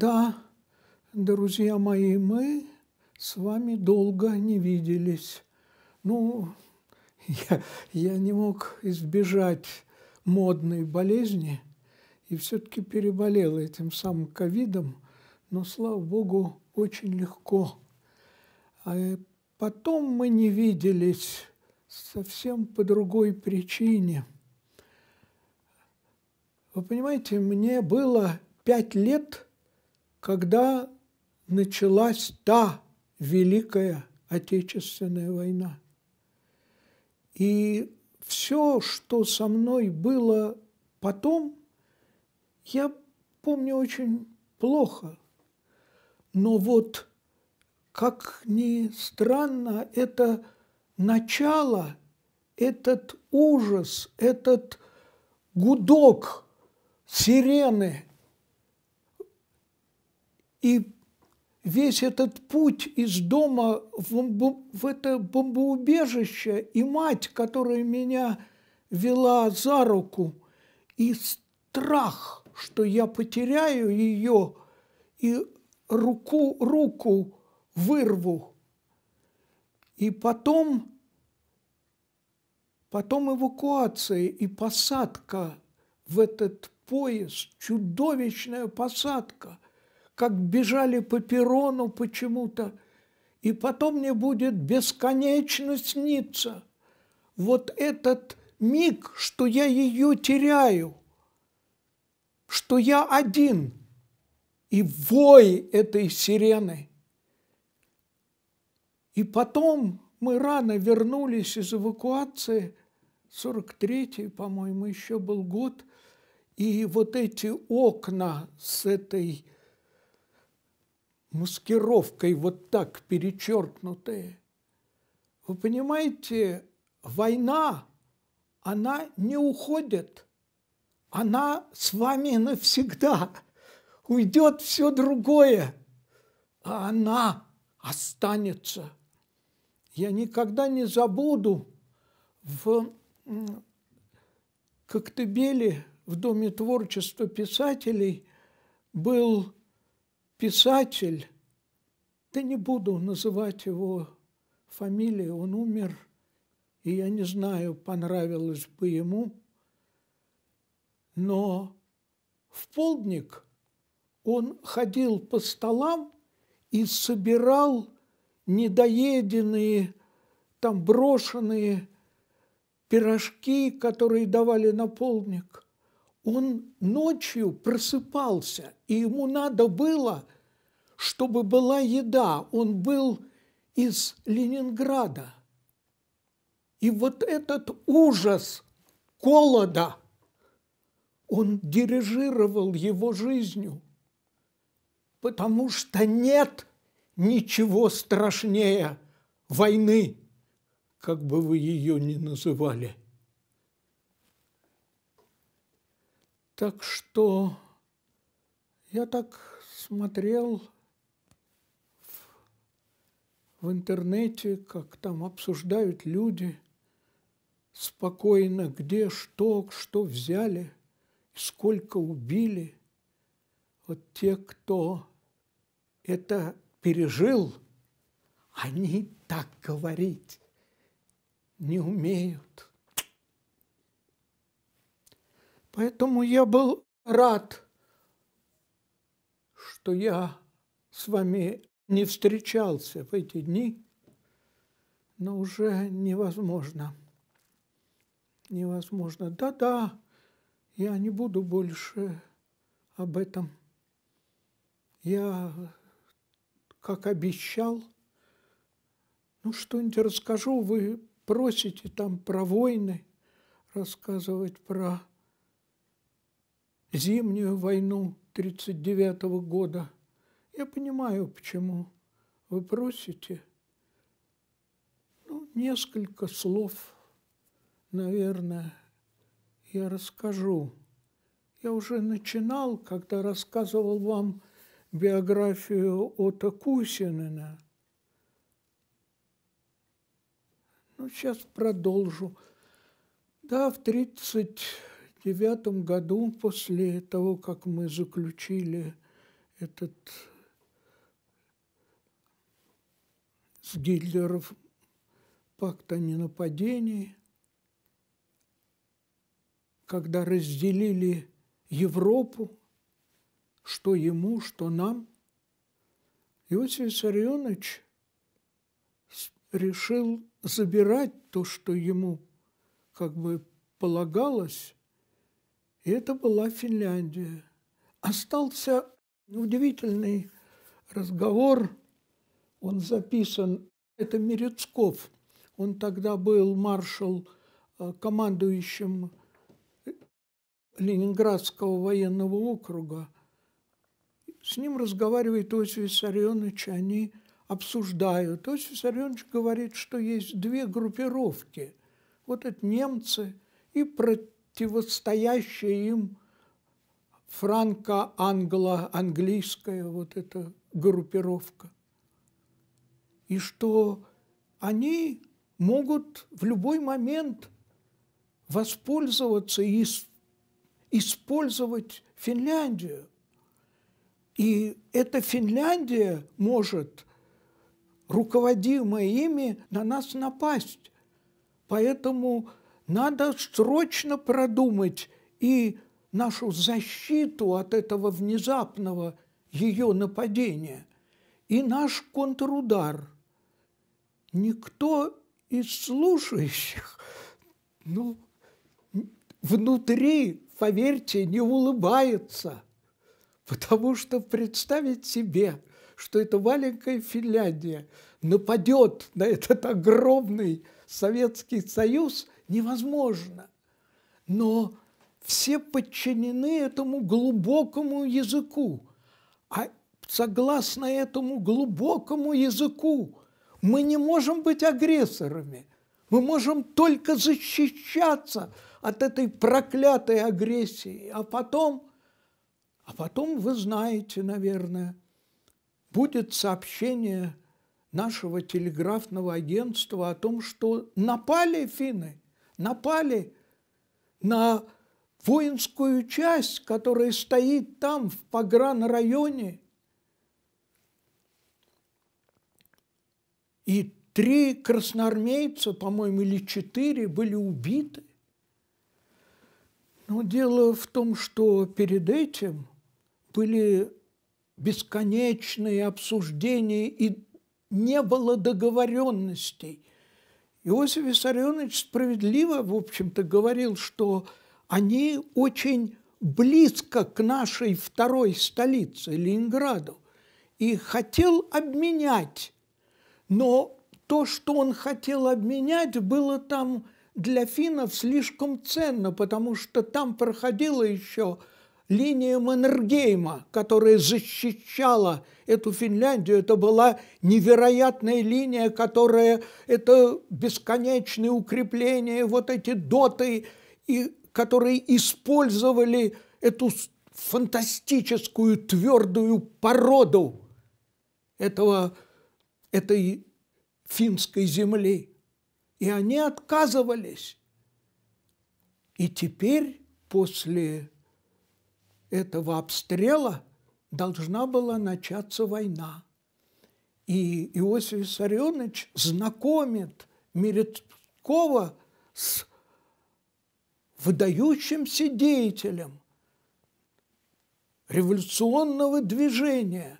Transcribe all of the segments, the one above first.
Да, друзья мои, мы с вами долго не виделись. Ну, я, я не мог избежать модной болезни и все-таки переболел этим самым ковидом, но, слава богу, очень легко. А э, потом мы не виделись совсем по другой причине. Вы понимаете, мне было пять лет – когда началась та Великая Отечественная война. И все, что со мной было потом, я помню очень плохо. Но вот, как ни странно, это начало, этот ужас, этот гудок сирены – и весь этот путь из дома в, в это бомбоубежище, и мать, которая меня вела за руку, и страх, что я потеряю ее, и руку, руку вырву. И потом, потом эвакуация и посадка в этот поезд, чудовищная посадка – как бежали по перрону почему-то, и потом мне будет бесконечно сниться вот этот миг, что я ее теряю, что я один, и вой этой сирены. И потом мы рано вернулись из эвакуации, 43-й, по-моему, еще был год, и вот эти окна с этой маскировкой вот так перечеркнутые. Вы понимаете, война, она не уходит, она с вами навсегда. Уйдет все другое, а она останется. Я никогда не забуду в Коктебеле, в Доме творчества писателей, был писатель, да не буду называть его фамилию, он умер, и я не знаю, понравилось бы ему, но в полдник он ходил по столам и собирал недоеденные, там брошенные пирожки, которые давали на полдник – он ночью просыпался, и ему надо было, чтобы была еда. Он был из Ленинграда. И вот этот ужас голода, он дирижировал его жизнью, потому что нет ничего страшнее войны, как бы вы ее ни называли. Так что я так смотрел в интернете, как там обсуждают люди спокойно, где что, что взяли, сколько убили. Вот те, кто это пережил, они так говорить не умеют. Поэтому я был рад, что я с вами не встречался в эти дни, но уже невозможно. Невозможно. Да-да, я не буду больше об этом. Я, как обещал, ну что-нибудь расскажу. Вы просите там про войны, рассказывать про зимнюю войну 1939 -го года. Я понимаю, почему вы просите. Ну, несколько слов, наверное, я расскажу. Я уже начинал, когда рассказывал вам биографию Ота Кусинина. Ну, сейчас продолжу. Да, в 30 девятом году, после того, как мы заключили этот с Гитлеров пакт о ненападении, когда разделили Европу, что ему, что нам, Иосиф Виссарионович решил забирать то, что ему как бы полагалось, и это была Финляндия. Остался удивительный разговор. Он записан. Это Мерецков. Он тогда был маршал, э, командующим э, Ленинградского военного округа. С ним разговаривает Иосиф Виссарионович, они обсуждают. Иосиф Виссарионович говорит, что есть две группировки. Вот это немцы и противники противостоящее им франко-англо-английская вот эта группировка. И что они могут в любой момент воспользоваться и использовать Финляндию. И эта Финляндия может, руководимая ими, на нас напасть. Поэтому надо срочно продумать и нашу защиту от этого внезапного ее нападения, и наш контрудар. Никто из слушающих, ну, внутри, поверьте, не улыбается, потому что представить себе, что эта маленькая Финляндия нападет на этот огромный Советский Союз – невозможно. Но все подчинены этому глубокому языку. А согласно этому глубокому языку мы не можем быть агрессорами. Мы можем только защищаться от этой проклятой агрессии. А потом, а потом вы знаете, наверное, будет сообщение нашего телеграфного агентства о том, что напали финны напали на воинскую часть, которая стоит там, в погранрайоне. И три красноармейца, по-моему, или четыре были убиты. Но дело в том, что перед этим были бесконечные обсуждения и не было договоренностей Иосиф Виссарионович справедливо, в общем-то, говорил, что они очень близко к нашей второй столице, Ленинграду, и хотел обменять. Но то, что он хотел обменять, было там для финнов слишком ценно, потому что там проходило еще линия Маннергейма, которая защищала эту Финляндию. Это была невероятная линия, которая – это бесконечные укрепления, вот эти доты, и, которые использовали эту фантастическую твердую породу этого, этой финской земли. И они отказывались. И теперь, после этого обстрела должна была начаться война. И Иосиф Виссарионович знакомит Мерецкого с выдающимся деятелем революционного движения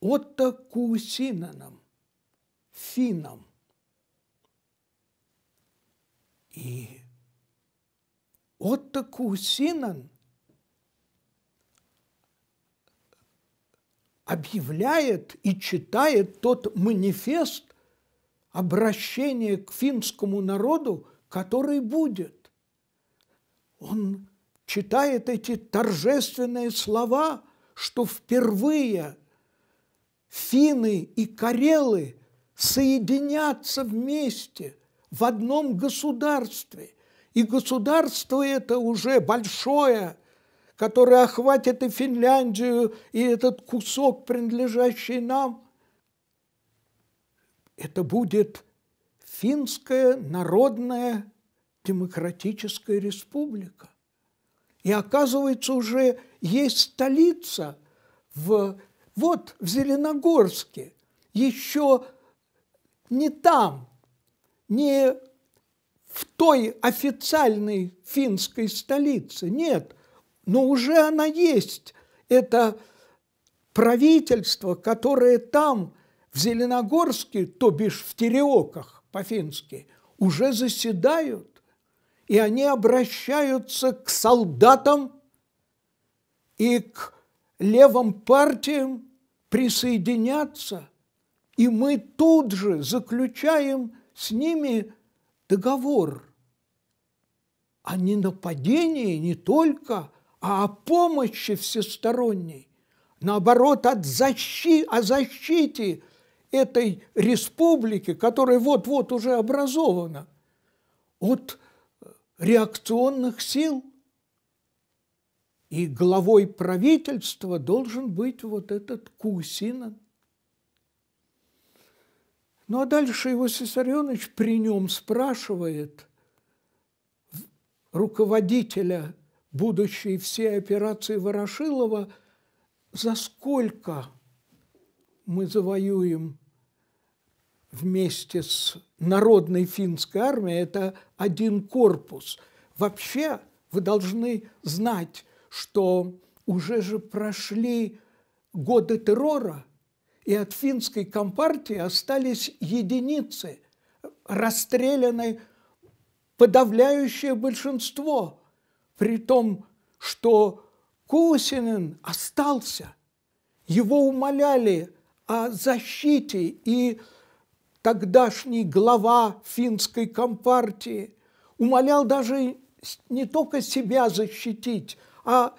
Отто Кусинаном, финном. И Отто Кусинан – объявляет и читает тот манифест обращения к финскому народу, который будет. Он читает эти торжественные слова, что впервые финны и карелы соединятся вместе в одном государстве. И государство это уже большое – который охватит и Финляндию, и этот кусок, принадлежащий нам. Это будет Финская Народная Демократическая Республика. И оказывается, уже есть столица в, вот в Зеленогорске, еще не там, не в той официальной финской столице. Нет, но уже она есть. Это правительство, которое там, в Зеленогорске, то бишь в Тереоках по-фински, уже заседают, и они обращаются к солдатам и к левым партиям присоединяться, и мы тут же заключаем с ними договор о ненападении не только а о помощи всесторонней, наоборот, от защи, о защите этой республики, которая вот-вот уже образована, от э, реакционных сил. И главой правительства должен быть вот этот Кусинан. Ну а дальше его Сесарионович при нем спрашивает руководителя – будущей всей операции Ворошилова, за сколько мы завоюем вместе с народной финской армией, это один корпус. Вообще вы должны знать, что уже же прошли годы террора, и от финской компартии остались единицы, расстрелянное подавляющее большинство – при том, что Косинин остался. Его умоляли о защите, и тогдашний глава финской компартии умолял даже не только себя защитить, а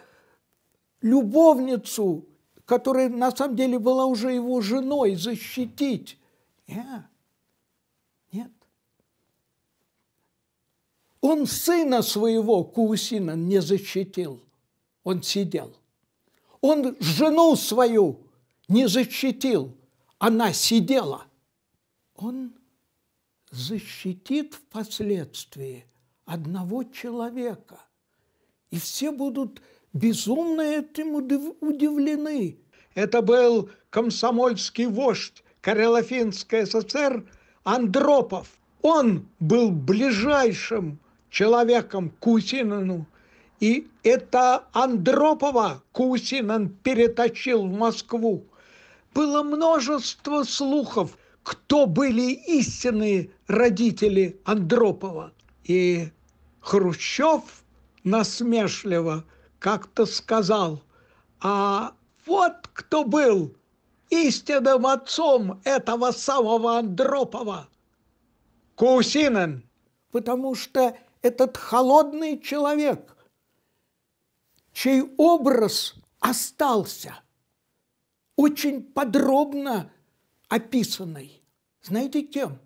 любовницу, которая на самом деле была уже его женой, защитить. Нет, нет. Он сына своего Каусина не защитил. Он сидел. Он жену свою не защитил. Она сидела. Он защитит впоследствии одного человека. И все будут безумно этим удивлены. Это был комсомольский вождь Карелофинской ССР Андропов. Он был ближайшим человеком Кусинину, и это Андропова Кусинин переточил в Москву. Было множество слухов, кто были истинные родители Андропова. И Хрущев насмешливо как-то сказал, а вот кто был истинным отцом этого самого Андропова – Кусинин. Потому что этот холодный человек, чей образ остался, очень подробно описанный. Знаете кем?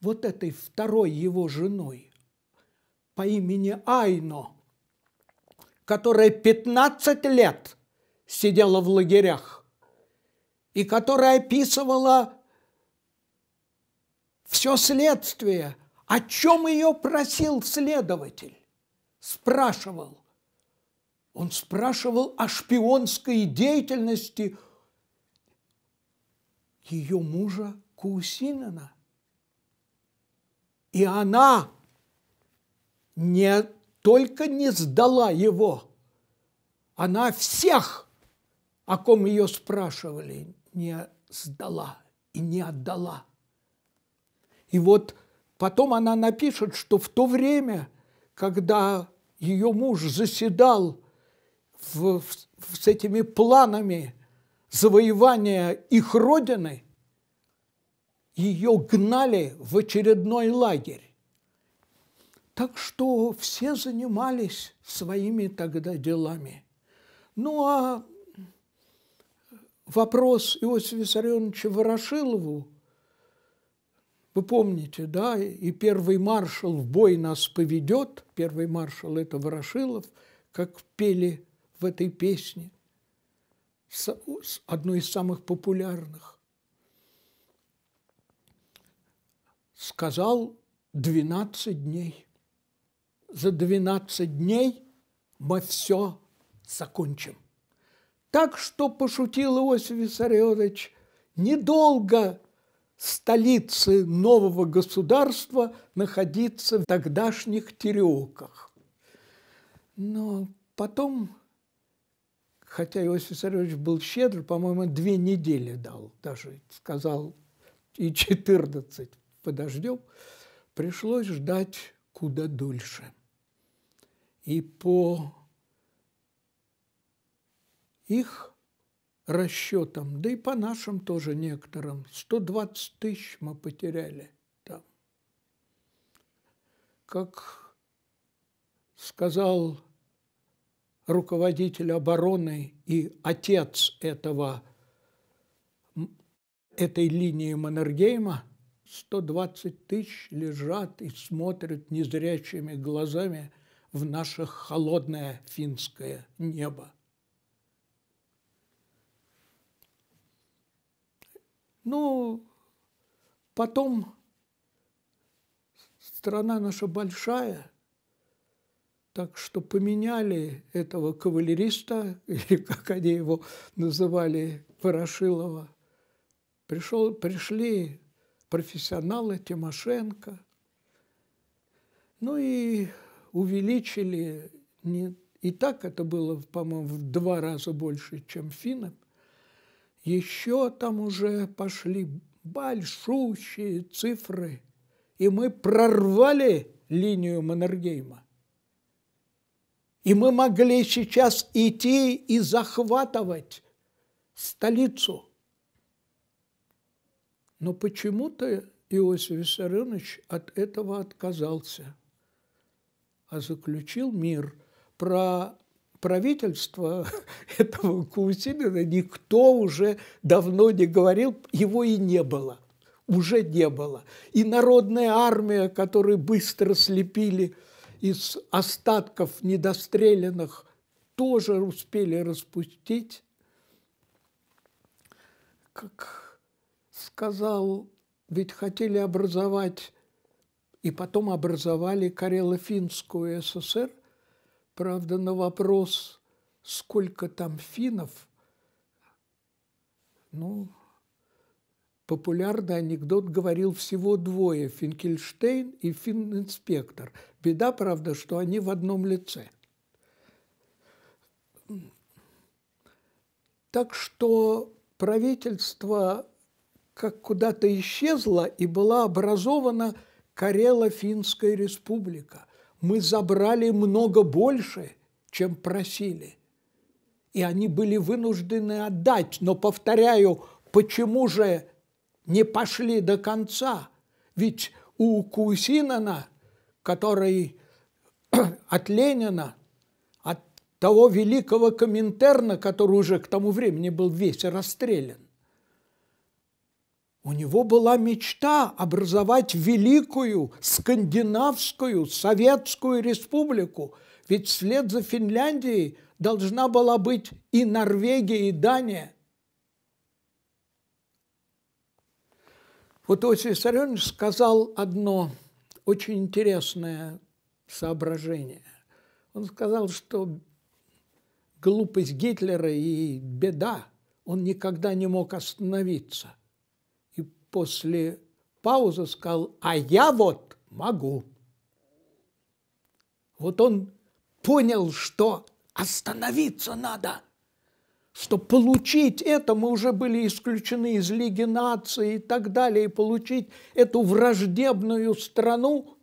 Вот этой второй его женой по имени Айно, которая 15 лет сидела в лагерях и которая описывала все следствие – о чем ее просил следователь? Спрашивал. Он спрашивал о шпионской деятельности ее мужа Каусинина. И она не только не сдала его, она всех, о ком ее спрашивали, не сдала и не отдала. И вот Потом она напишет, что в то время, когда ее муж заседал в, в, с этими планами завоевания их родины, ее гнали в очередной лагерь. Так что все занимались своими тогда делами. Ну а вопрос Иосифа Виссарионовича Ворошилову вы помните, да, и первый маршал в бой нас поведет, первый маршал – это Ворошилов, как пели в этой песне, одной из самых популярных. Сказал 12 дней. За 12 дней мы все закончим. Так что пошутил Иосиф Виссарионович, недолго столицы нового государства находиться в тогдашних Тереоках. Но потом, хотя Иосиф Царевич был щедр, по-моему, две недели дал, даже сказал и 14 подождем, пришлось ждать куда дольше. И по их расчетам, да и по нашим тоже некоторым, 120 тысяч мы потеряли там. Как сказал руководитель обороны и отец этого, этой линии Маннергейма, 120 тысяч лежат и смотрят незрячими глазами в наше холодное финское небо. Ну, потом страна наша большая, так что поменяли этого кавалериста, или как они его называли, Ворошилова. Пришел, пришли профессионалы Тимошенко. Ну и увеличили, не, и так это было, по-моему, в два раза больше, чем финнам – еще там уже пошли большущие цифры, и мы прорвали линию Маннергейма. И мы могли сейчас идти и захватывать столицу. Но почему-то Иосиф Виссарионович от этого отказался, а заключил мир. Про правительства этого Каусинина никто уже давно не говорил, его и не было. Уже не было. И народная армия, которую быстро слепили из остатков недостреленных, тоже успели распустить. Как сказал, ведь хотели образовать и потом образовали Карело-Финскую ССР – Правда, на вопрос, сколько там финнов, ну, популярный анекдот говорил всего двое – Финкельштейн и финн-инспектор. Беда, правда, что они в одном лице. Так что правительство как куда-то исчезло и была образована Карело-Финская республика – мы забрали много больше, чем просили. И они были вынуждены отдать. Но, повторяю, почему же не пошли до конца? Ведь у Кусинана, который от Ленина, от того великого Коминтерна, который уже к тому времени был весь расстрелян, у него была мечта образовать великую скандинавскую советскую республику, ведь вслед за Финляндией должна была быть и Норвегия, и Дания. Вот Иосиф Виссарионович сказал одно очень интересное соображение. Он сказал, что глупость Гитлера и беда, он никогда не мог остановиться – после паузы сказал, а я вот могу. Вот он понял, что остановиться надо, что получить это, мы уже были исключены из Лиги наций и так далее, и получить эту враждебную страну,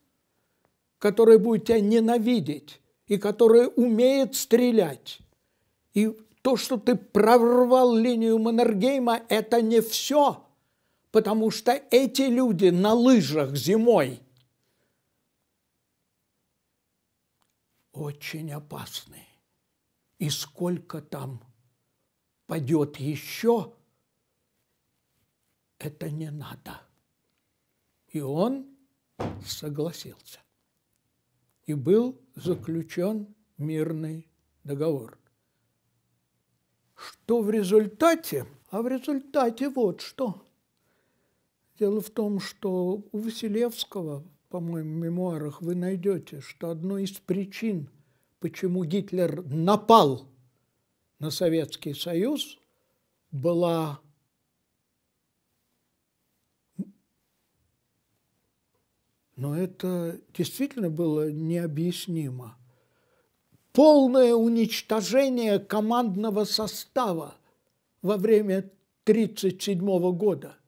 которая будет тебя ненавидеть и которая умеет стрелять. И то, что ты прорвал линию Маннергейма, это не все – потому что эти люди на лыжах зимой очень опасны. И сколько там падет еще, это не надо. И он согласился. И был заключен мирный договор. Что в результате? А в результате вот что – Дело в том, что у Василевского, по-моему, в мемуарах вы найдете, что одной из причин, почему Гитлер напал на Советский Союз, была Но это действительно было необъяснимо. Полное уничтожение командного состава во время 1937 года.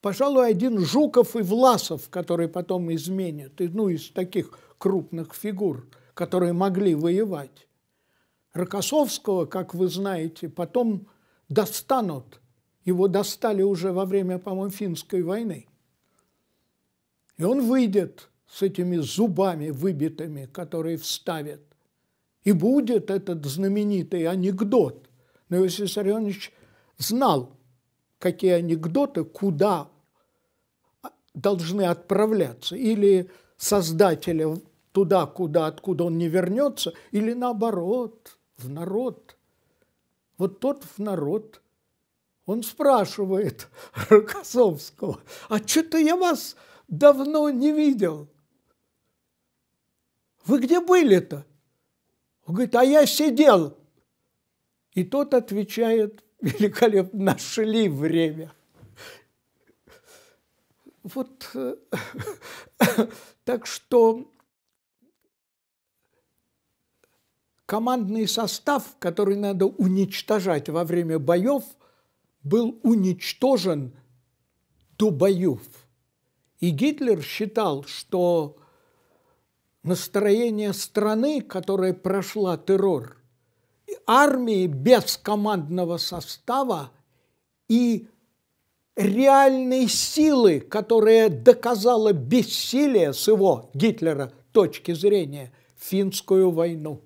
Пожалуй, один Жуков и Власов, который потом изменят, ну, из таких крупных фигур, которые могли воевать. Рокоссовского, как вы знаете, потом достанут. Его достали уже во время, по-моему, финской войны. И он выйдет с этими зубами выбитыми, которые вставят. И будет этот знаменитый анекдот. Но Иосиф Сарионович знал, какие анекдоты, куда должны отправляться. Или создателя туда, куда, откуда он не вернется, или наоборот, в народ. Вот тот в народ. Он спрашивает Рокоссовского, а что-то я вас давно не видел. Вы где были-то? Он говорит, а я сидел. И тот отвечает, великолепно нашли время. Вот э, так что командный состав, который надо уничтожать во время боев, был уничтожен до боев. И Гитлер считал, что настроение страны, которая прошла террор, армии без командного состава и реальной силы, которая доказала бессилие с его, Гитлера, точки зрения, финскую войну.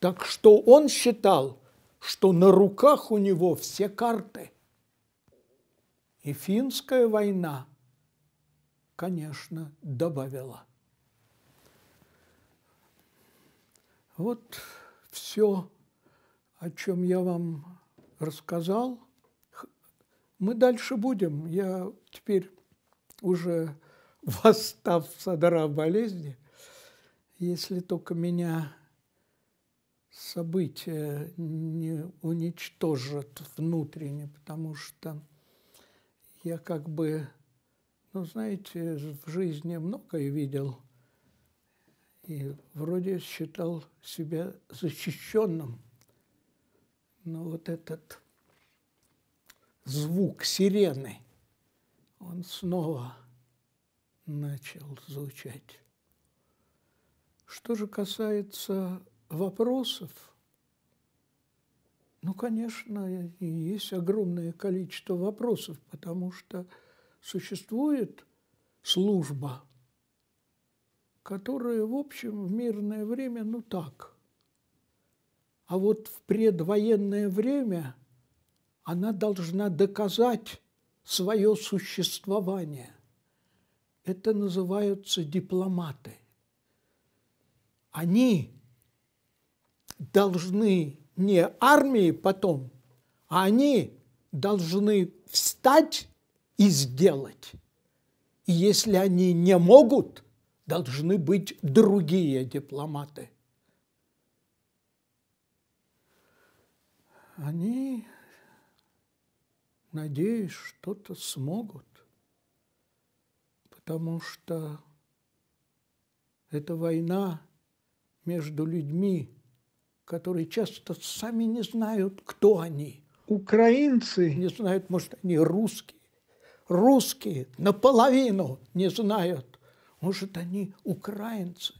Так что он считал, что на руках у него все карты. И финская война, конечно, добавила. Вот все, о чем я вам рассказал. Мы дальше будем. Я теперь уже восстав со дара болезни, если только меня события не уничтожат внутренне, потому что я как бы, ну, знаете, в жизни многое видел, и вроде считал себя защищенным. Но вот этот звук сирены, он снова начал звучать. Что же касается вопросов, ну, конечно, есть огромное количество вопросов, потому что существует служба – которые, в общем, в мирное время, ну так. А вот в предвоенное время она должна доказать свое существование. Это называются дипломаты. Они должны не армии потом, а они должны встать и сделать. И если они не могут, должны быть другие дипломаты. Они, надеюсь, что-то смогут, потому что это война между людьми, которые часто сами не знают, кто они. Украинцы. Не знают, может, они русские. Русские наполовину не знают, может, они украинцы?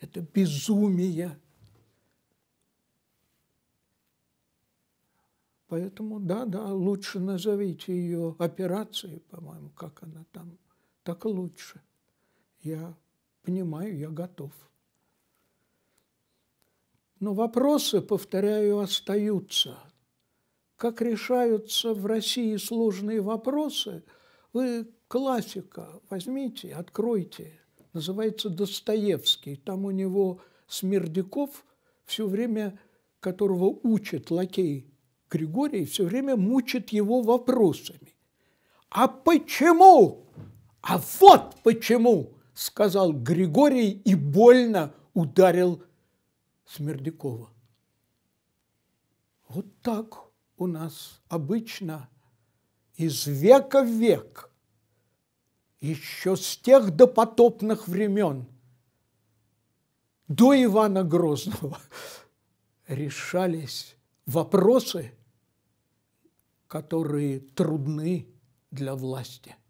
Это безумие. Поэтому, да, да, лучше назовите ее операцией, по-моему, как она там, так лучше. Я понимаю, я готов. Но вопросы, повторяю, остаются. Как решаются в России сложные вопросы, вы Классика, возьмите, откройте, называется Достоевский. Там у него Смердяков все время, которого учит лакей Григорий, все время мучит его вопросами. А почему? А вот почему, сказал Григорий и больно ударил Смердякова. Вот так у нас обычно из века в век еще с тех допотопных времен, до Ивана Грозного, решались вопросы, которые трудны для власти –